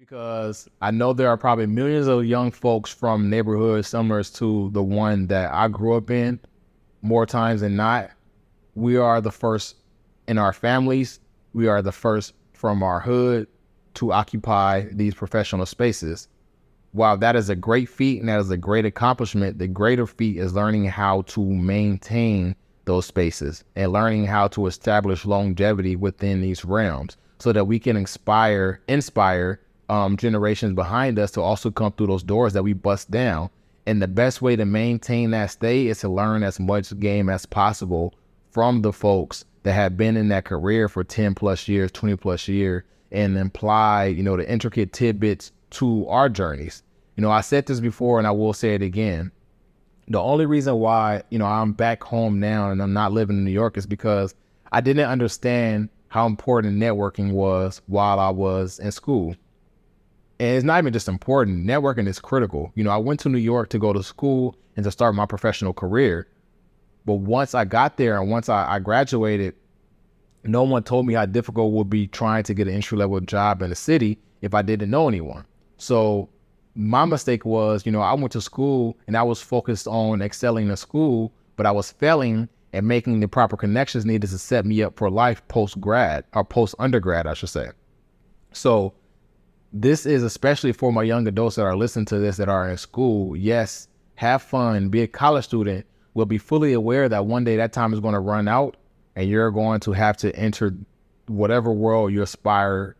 because I know there are probably millions of young folks from neighborhoods similar to the one that I grew up in more times than not. We are the first in our families, we are the first from our hood to occupy these professional spaces. While that is a great feat and that is a great accomplishment, the greater feat is learning how to maintain those spaces and learning how to establish longevity within these realms so that we can inspire inspire um, generations behind us to also come through those doors that we bust down. And the best way to maintain that stay is to learn as much game as possible from the folks that have been in that career for 10 plus years, 20 plus year, and apply, you know, the intricate tidbits to our journeys. You know, I said this before and I will say it again. The only reason why, you know, I'm back home now and I'm not living in New York is because I didn't understand how important networking was while I was in school. And it's not even just important. Networking is critical. You know, I went to New York to go to school and to start my professional career. But once I got there and once I, I graduated, no one told me how difficult it would be trying to get an entry level job in the city if I didn't know anyone. So my mistake was, you know, I went to school and I was focused on excelling in school, but I was failing at making the proper connections needed to set me up for life post grad or post undergrad, I should say. So this is especially for my young adults that are listening to this that are in school. Yes, have fun, be a college student, will be fully aware that one day that time is going to run out and you're going to have to enter whatever world you aspire.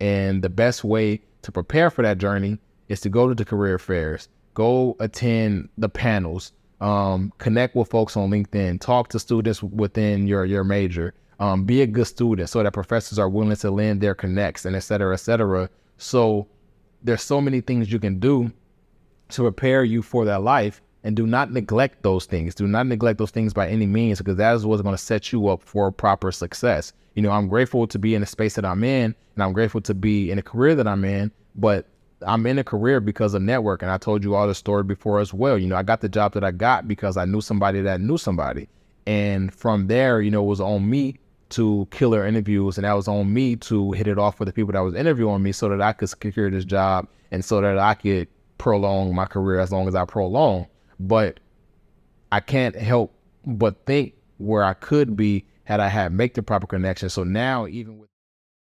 And the best way to prepare for that journey is to go to the career fairs, go attend the panels, um, connect with folks on LinkedIn, talk to students within your your major, um, be a good student so that professors are willing to lend their connects and et cetera, et cetera, so there's so many things you can do to prepare you for that life and do not neglect those things. Do not neglect those things by any means because that is what's going to set you up for proper success. You know, I'm grateful to be in the space that I'm in and I'm grateful to be in the career that I'm in, but I'm in a career because of network. And I told you all the story before as well. You know, I got the job that I got because I knew somebody that knew somebody. And from there, you know, it was on me to killer interviews, and that was on me to hit it off with the people that was interviewing me so that I could secure this job and so that I could prolong my career as long as I prolong. But I can't help but think where I could be had I had make the proper connection. So now even with